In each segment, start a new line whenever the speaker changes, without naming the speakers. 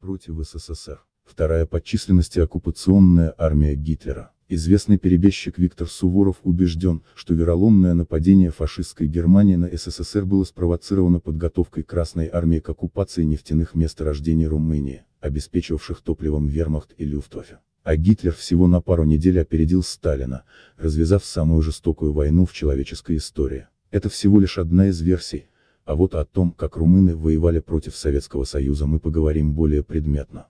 против СССР. Вторая по численности оккупационная армия Гитлера. Известный перебежчик Виктор Суворов убежден, что вероломное нападение фашистской Германии на СССР было спровоцировано подготовкой Красной армии к оккупации нефтяных месторождений Румынии, обеспечивавших топливом вермахт и люфтваффе. А Гитлер всего на пару недель опередил Сталина, развязав самую жестокую войну в человеческой истории. Это всего лишь одна из версий, а вот о том, как румыны воевали против Советского Союза мы поговорим более предметно.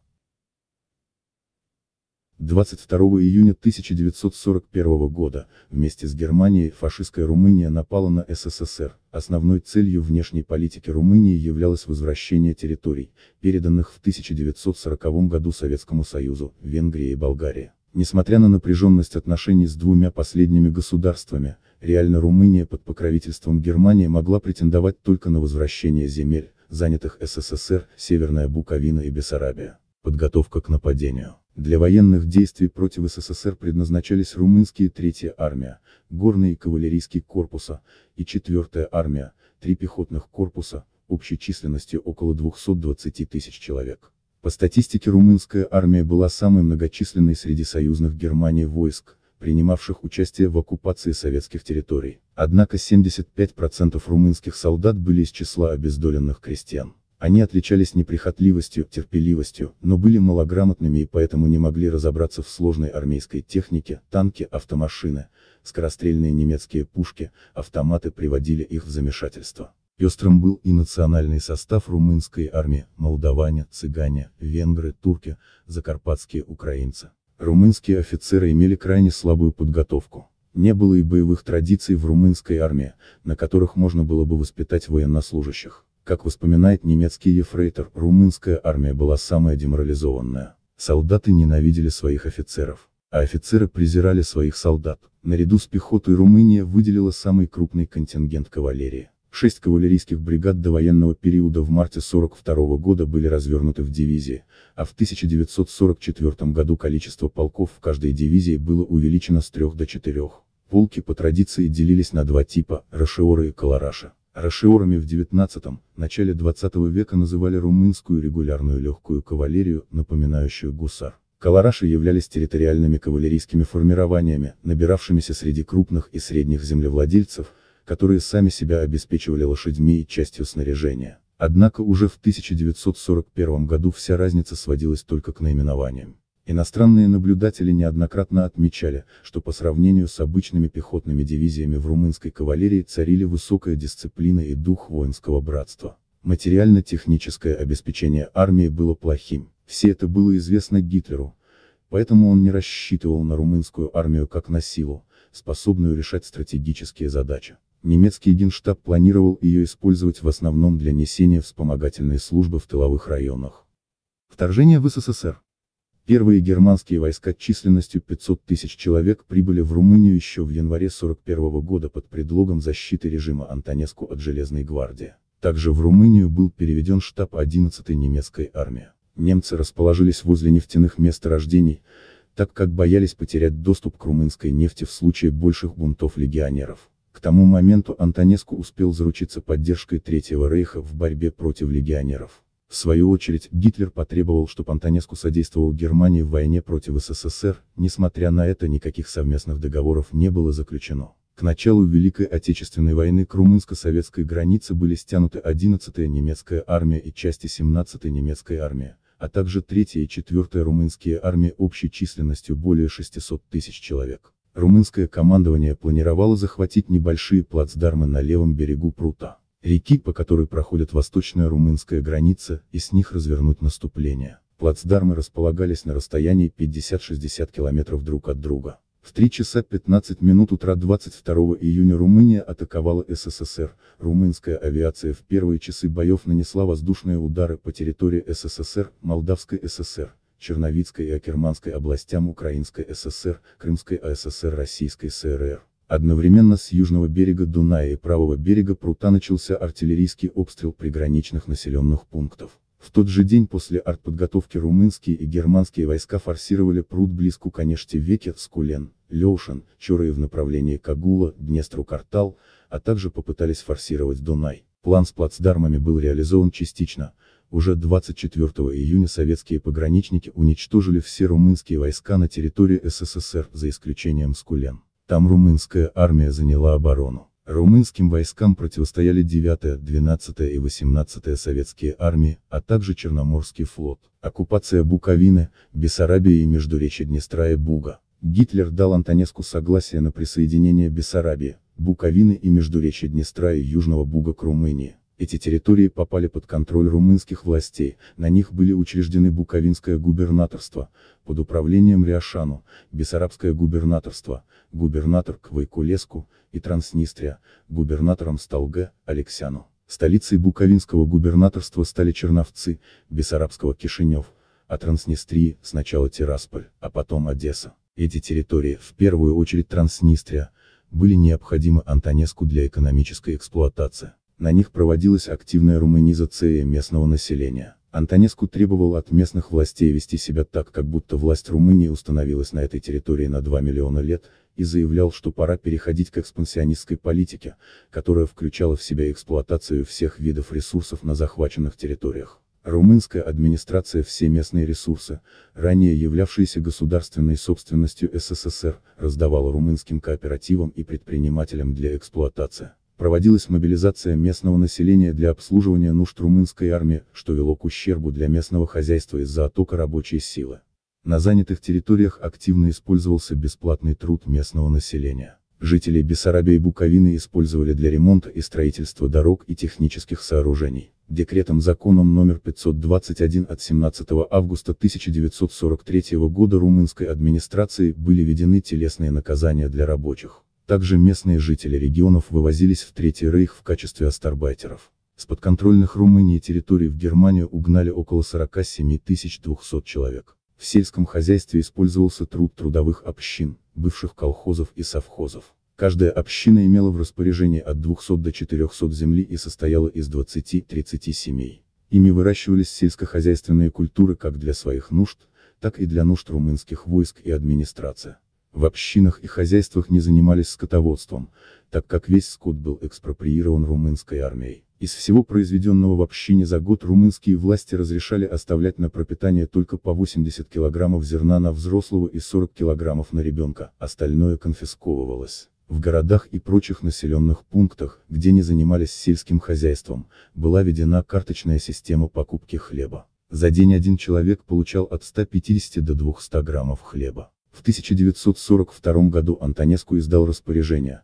22 июня 1941 года, вместе с Германией, фашистская Румыния напала на СССР. Основной целью внешней политики Румынии являлось возвращение территорий, переданных в 1940 году Советскому Союзу, Венгрии и Болгарии. Несмотря на напряженность отношений с двумя последними государствами, реально Румыния под покровительством Германии могла претендовать только на возвращение земель, занятых СССР, Северная Буковина и Бессарабия. Подготовка к нападению. Для военных действий против СССР предназначались румынские 3-я армия, горный и кавалерийский корпуса, и 4-я армия, три пехотных корпуса, общей численностью около 220 тысяч человек. По статистике румынская армия была самой многочисленной среди союзных Германии войск, принимавших участие в оккупации советских территорий. Однако 75% румынских солдат были из числа обездоленных крестьян. Они отличались неприхотливостью, терпеливостью, но были малограмотными и поэтому не могли разобраться в сложной армейской технике, танки, автомашины, скорострельные немецкие пушки, автоматы приводили их в замешательство. Пестрым был и национальный состав румынской армии, молдаване, цыгане, венгры, турки, закарпатские украинцы. Румынские офицеры имели крайне слабую подготовку. Не было и боевых традиций в румынской армии, на которых можно было бы воспитать военнослужащих. Как вспоминает немецкий ефрейтор, румынская армия была самая деморализованная. Солдаты ненавидели своих офицеров, а офицеры презирали своих солдат. Наряду с пехотой Румыния выделила самый крупный контингент кавалерии. Шесть кавалерийских бригад до военного периода в марте 1942 года были развернуты в дивизии, а в 1944 году количество полков в каждой дивизии было увеличено с трех до четырех. Полки по традиции делились на два типа – рашиоры и калараши. Рашиорами в 19-м, начале 20 века называли румынскую регулярную легкую кавалерию, напоминающую гусар. Калараши являлись территориальными кавалерийскими формированиями, набиравшимися среди крупных и средних землевладельцев, которые сами себя обеспечивали лошадьми и частью снаряжения. Однако уже в 1941 году вся разница сводилась только к наименованиям. Иностранные наблюдатели неоднократно отмечали, что по сравнению с обычными пехотными дивизиями в румынской кавалерии царили высокая дисциплина и дух воинского братства. Материально-техническое обеспечение армии было плохим, все это было известно Гитлеру, поэтому он не рассчитывал на румынскую армию как на силу, способную решать стратегические задачи немецкий генштаб планировал ее использовать в основном для несения вспомогательной службы в тыловых районах. Вторжение в СССР. Первые германские войска численностью 500 тысяч человек прибыли в Румынию еще в январе 1941 года под предлогом защиты режима Антонеску от Железной гвардии. Также в Румынию был переведен штаб 11-й немецкой армии. Немцы расположились возле нефтяных месторождений, так как боялись потерять доступ к румынской нефти в случае больших бунтов легионеров. К тому моменту Антонеску успел заручиться поддержкой Третьего Рейха в борьбе против легионеров. В свою очередь, Гитлер потребовал, чтобы Антонеску содействовал Германии в войне против СССР, несмотря на это никаких совместных договоров не было заключено. К началу Великой Отечественной войны к румынско-советской границе были стянуты 11-я немецкая армия и части 17-й немецкой армии, а также 3-я и 4-я румынские армии общей численностью более 600 тысяч человек. Румынское командование планировало захватить небольшие плацдармы на левом берегу прута, реки, по которой проходит восточная румынская граница, и с них развернуть наступление. Плацдармы располагались на расстоянии 50-60 километров друг от друга. В 3 часа 15 минут утра 22 июня Румыния атаковала СССР, румынская авиация в первые часы боев нанесла воздушные удары по территории СССР, Молдавской ССР, Черновицкой и Акерманской областям Украинской ССР, Крымской АССР Российской СРР. Одновременно с южного берега Дуная и правого берега прута начался артиллерийский обстрел приграничных населенных пунктов. В тот же день после артподготовки румынские и германские войска форсировали пруд близ Куканеште-Веке, Скулен, Леушин, Чуры в направлении Кагула, Днестру-Картал, а также попытались форсировать Дунай. План с плацдармами был реализован частично, уже 24 июня советские пограничники уничтожили все румынские войска на территории СССР, за исключением Скулен. Там румынская армия заняла оборону. Румынским войскам противостояли 9-я, 12-я и 18-я советские армии, а также Черноморский флот. Оккупация Буковины, Бессарабии и Междуречья Днестра и Буга. Гитлер дал Антонеску согласие на присоединение Бессарабии, Буковины и Междуречья Днестра и Южного Буга к Румынии. Эти территории попали под контроль румынских властей, на них были учреждены Буковинское губернаторство, под управлением Риашану, Бессарабское губернаторство, губернатор Квайкулеску, и Транснистрия, губернатором стал Г. Алексяну. Столицей Буковинского губернаторства стали Черновцы, Бессарабского Кишинев, а Транснистрии сначала Тирасполь, а потом Одесса. Эти территории, в первую очередь Транснистрия, были необходимы Антонеску для экономической эксплуатации. На них проводилась активная румынизация местного населения. Антонеску требовал от местных властей вести себя так, как будто власть Румынии установилась на этой территории на 2 миллиона лет, и заявлял, что пора переходить к экспансионистской политике, которая включала в себя эксплуатацию всех видов ресурсов на захваченных территориях. Румынская администрация все местные ресурсы, ранее являвшиеся государственной собственностью СССР, раздавала румынским кооперативам и предпринимателям для эксплуатации проводилась мобилизация местного населения для обслуживания нужд румынской армии, что вело к ущербу для местного хозяйства из-за оттока рабочей силы. На занятых территориях активно использовался бесплатный труд местного населения. Жителей Бессарабии и Буковины использовали для ремонта и строительства дорог и технических сооружений. Декретом законом номер 521 от 17 августа 1943 года румынской администрации были введены телесные наказания для рабочих. Также местные жители регионов вывозились в Третий Рейх в качестве астарбайтеров. С подконтрольных Румынии территорий в Германию угнали около 47 200 человек. В сельском хозяйстве использовался труд трудовых общин, бывших колхозов и совхозов. Каждая община имела в распоряжении от 200 до 400 земли и состояла из 20-30 семей. Ими выращивались сельскохозяйственные культуры как для своих нужд, так и для нужд румынских войск и администрации. В общинах и хозяйствах не занимались скотоводством, так как весь скот был экспроприирован румынской армией. Из всего произведенного в общине за год румынские власти разрешали оставлять на пропитание только по 80 килограммов зерна на взрослого и 40 килограммов на ребенка, остальное конфисковывалось. В городах и прочих населенных пунктах, где не занимались сельским хозяйством, была введена карточная система покупки хлеба. За день один человек получал от 150 до 200 граммов хлеба. В 1942 году Антонеску издал распоряжение,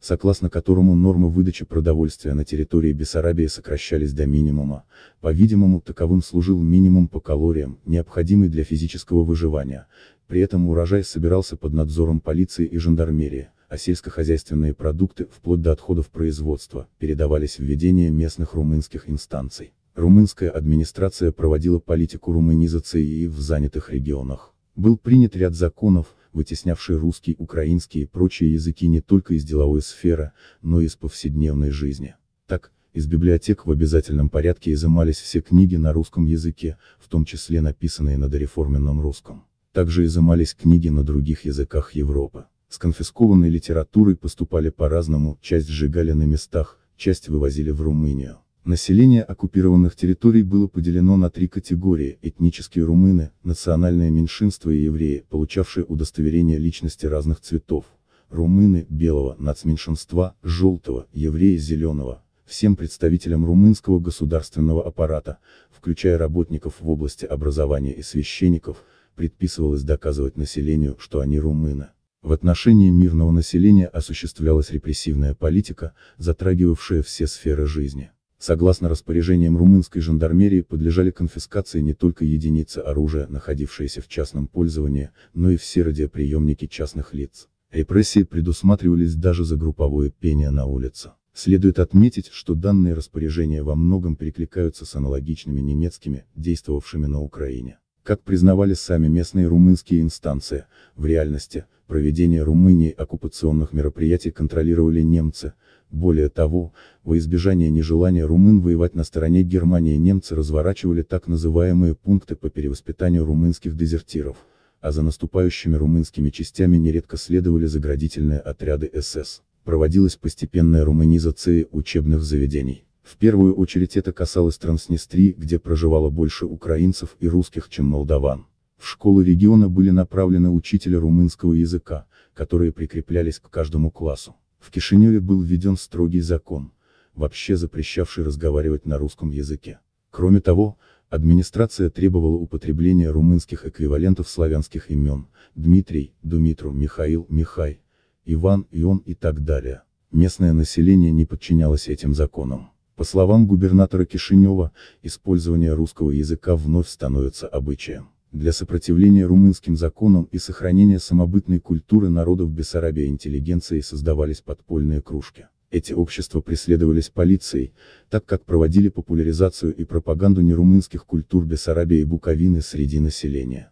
согласно которому нормы выдачи продовольствия на территории Бессарабии сокращались до минимума, по-видимому таковым служил минимум по калориям, необходимый для физического выживания, при этом урожай собирался под надзором полиции и жандармерии, а сельскохозяйственные продукты, вплоть до отходов производства, передавались в ведение местных румынских инстанций. Румынская администрация проводила политику румынизации и в занятых регионах был принят ряд законов, вытеснявший русский, украинский и прочие языки не только из деловой сферы, но и из повседневной жизни. Так, из библиотек в обязательном порядке изымались все книги на русском языке, в том числе написанные на дореформенном русском. Также изымались книги на других языках Европы. С конфискованной литературой поступали по-разному, часть сжигали на местах, часть вывозили в Румынию. Население оккупированных территорий было поделено на три категории – этнические румыны, национальное меньшинство и евреи, получавшие удостоверение личности разных цветов, румыны – белого, нацменьшинства, желтого, евреи – зеленого. Всем представителям румынского государственного аппарата, включая работников в области образования и священников, предписывалось доказывать населению, что они румыны. В отношении мирного населения осуществлялась репрессивная политика, затрагивавшая все сферы жизни. Согласно распоряжениям румынской жандармерии подлежали конфискации не только единицы оружия, находившиеся в частном пользовании, но и все радиоприемники частных лиц. Репрессии предусматривались даже за групповое пение на улице. Следует отметить, что данные распоряжения во многом перекликаются с аналогичными немецкими, действовавшими на Украине. Как признавали сами местные румынские инстанции, в реальности, проведение Румынии оккупационных мероприятий контролировали немцы, более того, во избежание нежелания румын воевать на стороне Германии немцы разворачивали так называемые пункты по перевоспитанию румынских дезертиров, а за наступающими румынскими частями нередко следовали заградительные отряды СС. Проводилась постепенная румынизация учебных заведений. В первую очередь это касалось Транснестрии, где проживало больше украинцев и русских, чем молдаван. В школы региона были направлены учителя румынского языка, которые прикреплялись к каждому классу. В Кишиневе был введен строгий закон, вообще запрещавший разговаривать на русском языке. Кроме того, администрация требовала употребления румынских эквивалентов славянских имен – Дмитрий, Думитру, Михаил, Михай, Иван, Ион и так далее. Местное население не подчинялось этим законам. По словам губернатора Кишинева, использование русского языка вновь становится обычаем. Для сопротивления румынским законам и сохранения самобытной культуры народов Бессарабия интеллигенции создавались подпольные кружки. Эти общества преследовались полицией, так как проводили популяризацию и пропаганду нерумынских культур Бессарабии и Буковины среди населения.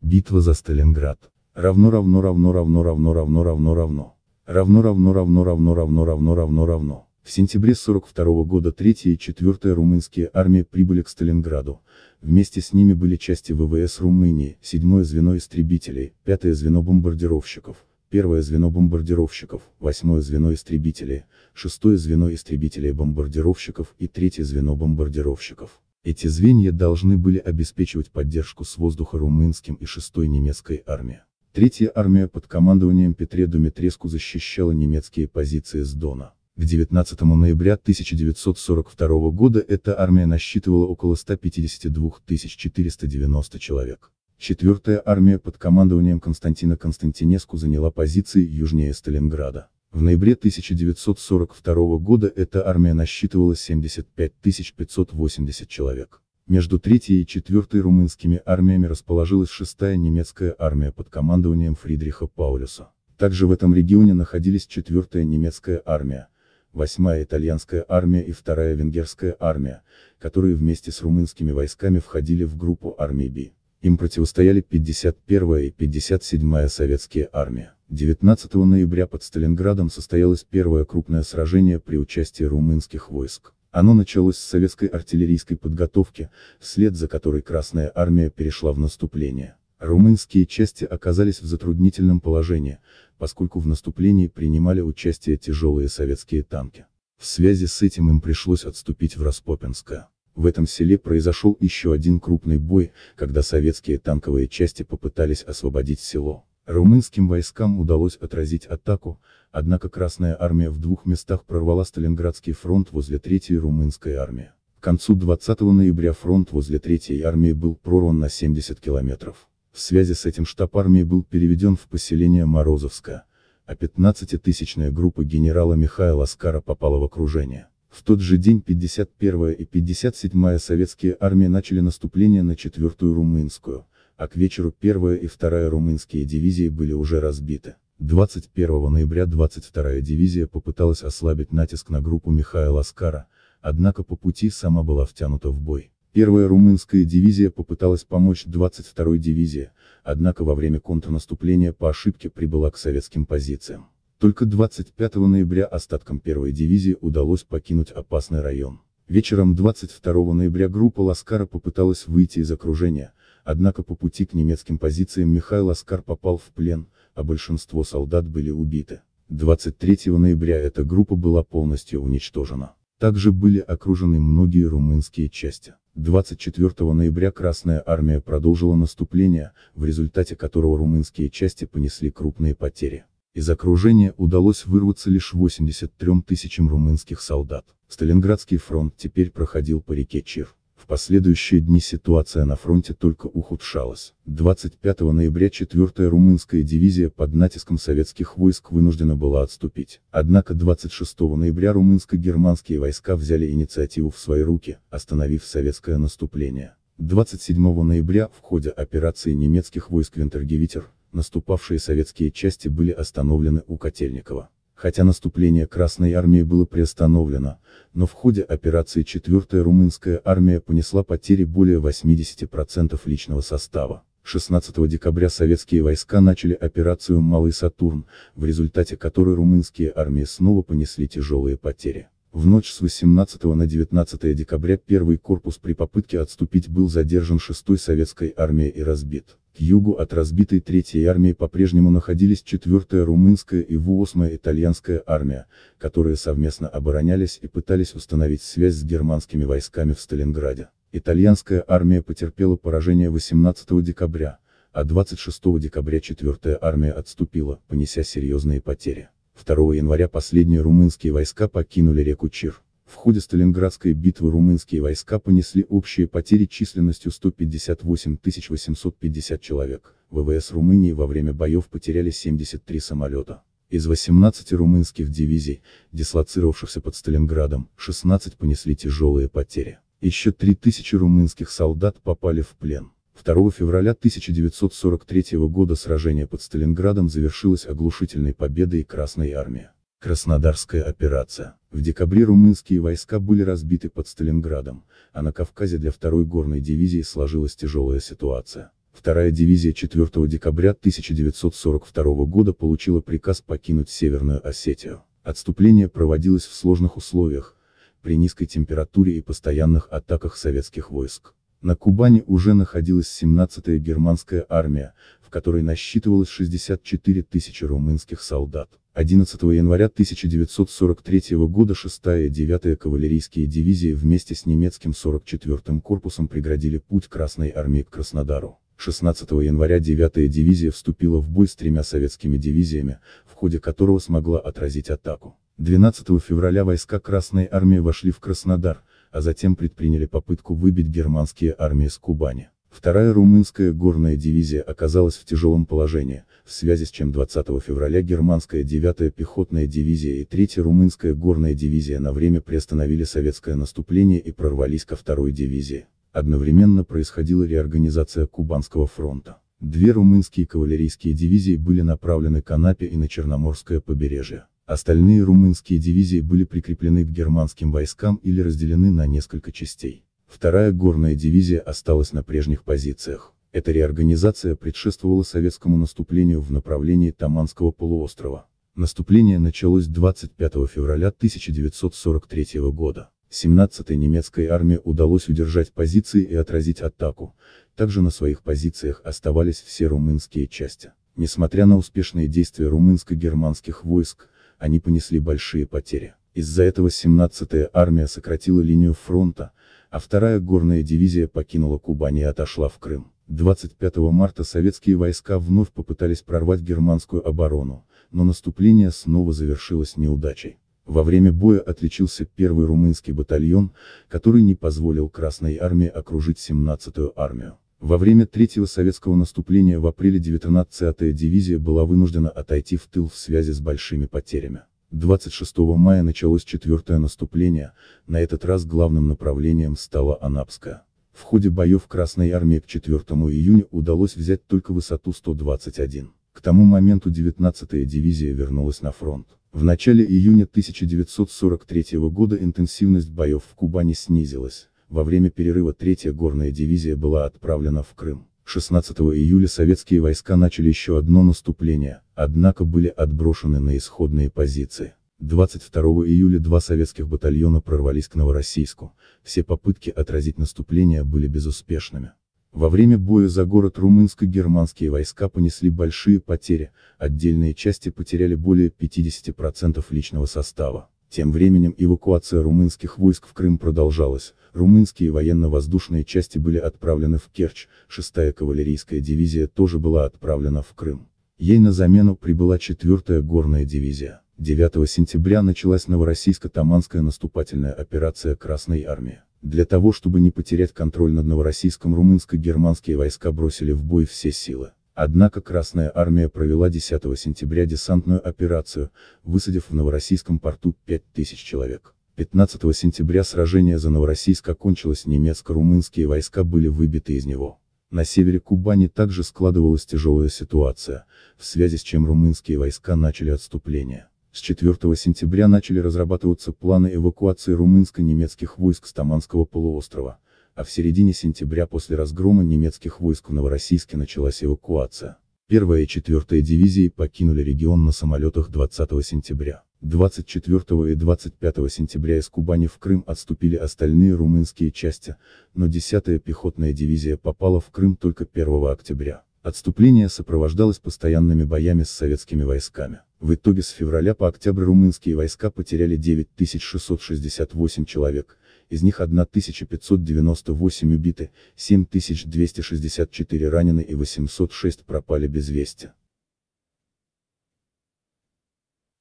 Битва за Сталинград. Равно, равно, Равно равно равно равно равно равно равно равно. Равно равно равно равно равно равно равно равно. В сентябре 1942 года 3 и 4 румынские армии прибыли к Сталинграду. Вместе с ними были части ВВС Румынии, 7 звено истребителей, 5 звено бомбардировщиков, 1 звено бомбардировщиков, 8 звено истребителей, 6 звено истребителей-бомбардировщиков и 3 звено бомбардировщиков. Эти звенья должны были обеспечивать поддержку с воздуха румынским и 6 немецкой армии. Третья армия под командованием Петре Думитреску защищала немецкие позиции с Дона. К 19 ноября 1942 года эта армия насчитывала около 152 490 человек. Четвертая армия под командованием Константина Константинеску заняла позиции южнее Сталинграда. В ноябре 1942 года эта армия насчитывала 75 580 человек. Между третьей и четвертой румынскими армиями расположилась шестая немецкая армия под командованием Фридриха Паулюса. Также в этом регионе находились четвертая немецкая армия, 8-я итальянская армия и 2-я венгерская армия, которые вместе с румынскими войсками входили в группу армии Б, Им противостояли 51-я и 57-я советские армии. 19 ноября под Сталинградом состоялось первое крупное сражение при участии румынских войск. Оно началось с советской артиллерийской подготовки, вслед за которой Красная армия перешла в наступление. Румынские части оказались в затруднительном положении, поскольку в наступлении принимали участие тяжелые советские танки. В связи с этим им пришлось отступить в Распопинское. В этом селе произошел еще один крупный бой, когда советские танковые части попытались освободить село. Румынским войскам удалось отразить атаку, однако Красная армия в двух местах прорвала Сталинградский фронт возле Третьей румынской армии. К концу 20 ноября фронт возле Третьей армии был прорван на 70 километров. В связи с этим штаб армии был переведен в поселение Морозовска, а 15-тысячная группа генерала Михаила Скара попала в окружение. В тот же день 51-я и 57-я советские армии начали наступление на 4-ю румынскую, а к вечеру 1-я и 2-я румынские дивизии были уже разбиты. 21 ноября 22-я дивизия попыталась ослабить натиск на группу Михаила Аскара, однако по пути сама была втянута в бой. Первая румынская дивизия попыталась помочь 22-й дивизии, однако во время контрнаступления по ошибке прибыла к советским позициям. Только 25 ноября остаткам первой дивизии удалось покинуть опасный район. Вечером 22 ноября группа Ласкара попыталась выйти из окружения, однако по пути к немецким позициям Михаил Ласкар попал в плен, а большинство солдат были убиты. 23 ноября эта группа была полностью уничтожена. Также были окружены многие румынские части. 24 ноября Красная Армия продолжила наступление, в результате которого румынские части понесли крупные потери. Из окружения удалось вырваться лишь 83 тысячам румынских солдат. Сталинградский фронт теперь проходил по реке Чир. В последующие дни ситуация на фронте только ухудшалась. 25 ноября 4-я румынская дивизия под натиском советских войск вынуждена была отступить. Однако 26 ноября румынско-германские войска взяли инициативу в свои руки, остановив советское наступление. 27 ноября в ходе операции немецких войск Винтергевитер наступавшие советские части были остановлены у Котельникова хотя наступление Красной армии было приостановлено, но в ходе операции 4-я румынская армия понесла потери более 80% личного состава. 16 декабря советские войска начали операцию «Малый Сатурн», в результате которой румынские армии снова понесли тяжелые потери. В ночь с 18 на 19 декабря первый корпус при попытке отступить был задержан 6-й советской армией и разбит. К югу от разбитой 3-й армии по-прежнему находились 4-я румынская и ВУ-8-я итальянская армия, которые совместно оборонялись и пытались установить связь с германскими войсками в Сталинграде. Итальянская армия потерпела поражение 18 декабря, а 26 декабря 4-я армия отступила, понеся серьезные потери. 2 января последние румынские войска покинули реку Чир. В ходе Сталинградской битвы румынские войска понесли общие потери численностью 158 850 человек. ВВС Румынии во время боев потеряли 73 самолета. Из 18 румынских дивизий, дислоцировавшихся под Сталинградом, 16 понесли тяжелые потери. Еще 3000 румынских солдат попали в плен. 2 февраля 1943 года сражение под Сталинградом завершилось оглушительной победой Красной Армии. Краснодарская операция. В декабре румынские войска были разбиты под Сталинградом, а на Кавказе для второй горной дивизии сложилась тяжелая ситуация. Вторая дивизия 4 декабря 1942 года получила приказ покинуть Северную Осетию. Отступление проводилось в сложных условиях, при низкой температуре и постоянных атаках советских войск. На Кубани уже находилась 17-я германская армия, в которой насчитывалось 64 тысячи румынских солдат. 11 января 1943 года 6-я и 9-я кавалерийские дивизии вместе с немецким 44-м корпусом преградили путь Красной армии к Краснодару. 16 января 9-я дивизия вступила в бой с тремя советскими дивизиями, в ходе которого смогла отразить атаку. 12 февраля войска Красной армии вошли в Краснодар, а затем предприняли попытку выбить германские армии с Кубани. Вторая румынская горная дивизия оказалась в тяжелом положении, в связи с чем 20 февраля германская 9-я пехотная дивизия и 3-я румынская горная дивизия на время приостановили советское наступление и прорвались ко второй дивизии. Одновременно происходила реорганизация Кубанского фронта. Две румынские кавалерийские дивизии были направлены к Анапе и на Черноморское побережье. Остальные румынские дивизии были прикреплены к германским войскам или разделены на несколько частей. Вторая горная дивизия осталась на прежних позициях. Эта реорганизация предшествовала советскому наступлению в направлении Таманского полуострова. Наступление началось 25 февраля 1943 года. 17-й немецкой армии удалось удержать позиции и отразить атаку, также на своих позициях оставались все румынские части. Несмотря на успешные действия румынско-германских войск, они понесли большие потери. Из-за этого 17-я армия сократила линию фронта, а вторая горная дивизия покинула Кубань и отошла в Крым. 25 марта советские войска вновь попытались прорвать германскую оборону, но наступление снова завершилось неудачей. Во время боя отличился первый румынский батальон, который не позволил Красной армии окружить 17-ю армию. Во время третьего советского наступления в апреле 19-я дивизия была вынуждена отойти в тыл в связи с большими потерями. 26 мая началось четвертое наступление, на этот раз главным направлением стала Анапская. В ходе боев Красной Армии к 4 июня удалось взять только высоту 121. К тому моменту 19-я дивизия вернулась на фронт. В начале июня 1943 года интенсивность боев в Кубани снизилась, во время перерыва третья горная дивизия была отправлена в Крым. 16 июля советские войска начали еще одно наступление, однако были отброшены на исходные позиции. 22 июля два советских батальона прорвались к Новороссийску, все попытки отразить наступление были безуспешными. Во время боя за город румынско-германские войска понесли большие потери, отдельные части потеряли более 50% личного состава. Тем временем эвакуация румынских войск в Крым продолжалась, румынские военно-воздушные части были отправлены в Керчь, 6-я кавалерийская дивизия тоже была отправлена в Крым. Ей на замену прибыла 4-я горная дивизия. 9 сентября началась Новороссийско-Таманская наступательная операция Красной Армии. Для того чтобы не потерять контроль над Новороссийском румынско-германские войска бросили в бой все силы. Однако Красная Армия провела 10 сентября десантную операцию, высадив в Новороссийском порту 5000 человек. 15 сентября сражение за Новороссийск окончилось, немецко-румынские войска были выбиты из него. На севере Кубани также складывалась тяжелая ситуация, в связи с чем румынские войска начали отступление. С 4 сентября начали разрабатываться планы эвакуации румынско-немецких войск с Таманского полуострова, а в середине сентября после разгрома немецких войск в Новороссийске началась эвакуация. Первая и четвертая дивизии покинули регион на самолетах 20 сентября. 24 и 25 сентября из Кубани в Крым отступили остальные румынские части, но 10-я пехотная дивизия попала в Крым только 1 октября. Отступление сопровождалось постоянными боями с советскими войсками. В итоге с февраля по октябрь румынские войска потеряли 9668 человек, из них 1598 убиты, 7264 ранены и 806 пропали без вести.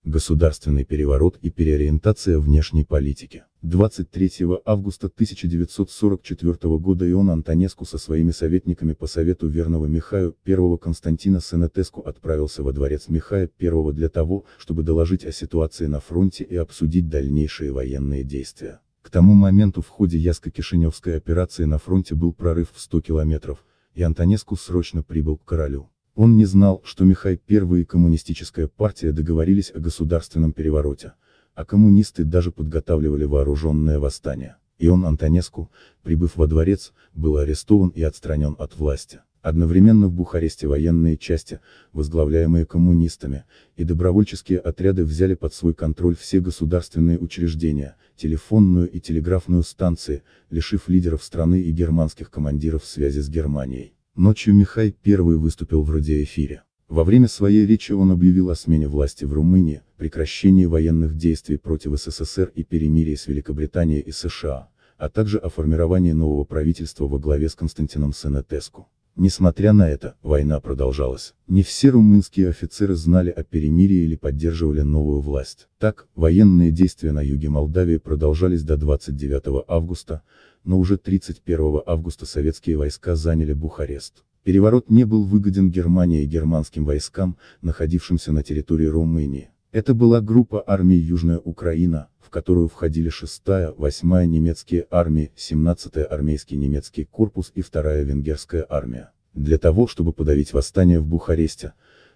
Государственный переворот и переориентация внешней политики. 23 августа 1944 года Ион Антонеску со своими советниками по совету верного Михаю I Константина Сенетеску отправился во дворец Михая I для того, чтобы доложить о ситуации на фронте и обсудить дальнейшие военные действия. К тому моменту в ходе Яско-Кишиневской операции на фронте был прорыв в 100 километров, и Антонеску срочно прибыл к королю. Он не знал, что Михай I и коммунистическая партия договорились о государственном перевороте, а коммунисты даже подготавливали вооруженное восстание. И он Антонеску, прибыв во дворец, был арестован и отстранен от власти. Одновременно в Бухаресте военные части, возглавляемые коммунистами, и добровольческие отряды взяли под свой контроль все государственные учреждения, телефонную и телеграфную станции, лишив лидеров страны и германских командиров связи с Германией. Ночью Михай первый выступил в радиоэфире. Во время своей речи он объявил о смене власти в Румынии, прекращении военных действий против СССР и перемирии с Великобританией и США, а также о формировании нового правительства во главе с Константином Сенетеску. Несмотря на это, война продолжалась. Не все румынские офицеры знали о перемирии или поддерживали новую власть. Так, военные действия на юге Молдавии продолжались до 29 августа, но уже 31 августа советские войска заняли Бухарест. Переворот не был выгоден Германии и германским войскам, находившимся на территории Румынии. Это была группа армий Южная Украина, в которую входили 6-я, 8-я немецкие армии, 17-я армейский немецкий корпус и 2-я венгерская армия. Для того, чтобы подавить восстание в Бухаресте,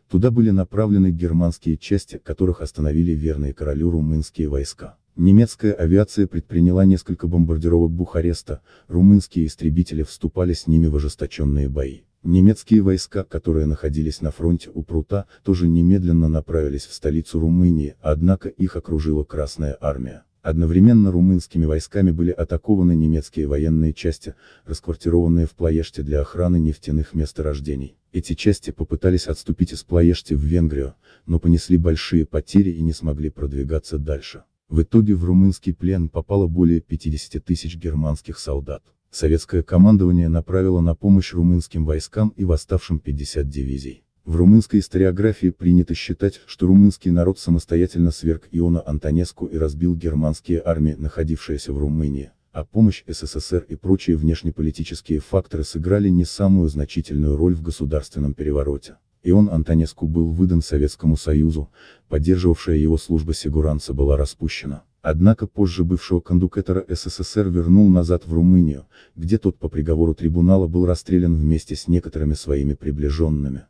туда были направлены германские части, которых остановили верные королю румынские войска. Немецкая авиация предприняла несколько бомбардировок Бухареста, румынские истребители вступали с ними в ожесточенные бои. Немецкие войска, которые находились на фронте у Прута, тоже немедленно направились в столицу Румынии, однако их окружила Красная армия. Одновременно румынскими войсками были атакованы немецкие военные части, расквартированные в Плоеште для охраны нефтяных месторождений. Эти части попытались отступить из Плоеште в Венгрию, но понесли большие потери и не смогли продвигаться дальше. В итоге в румынский плен попало более 50 тысяч германских солдат советское командование направило на помощь румынским войскам и восставшим 50 дивизий. В румынской историографии принято считать, что румынский народ самостоятельно сверг Иона Антонеску и разбил германские армии, находившиеся в Румынии, а помощь СССР и прочие внешнеполитические факторы сыграли не самую значительную роль в государственном перевороте. Ион Антонеску был выдан Советскому Союзу, поддерживавшая его служба Сигуранца была распущена. Однако позже бывшего кондукетора СССР вернул назад в Румынию, где тот по приговору трибунала был расстрелян вместе с некоторыми своими приближенными.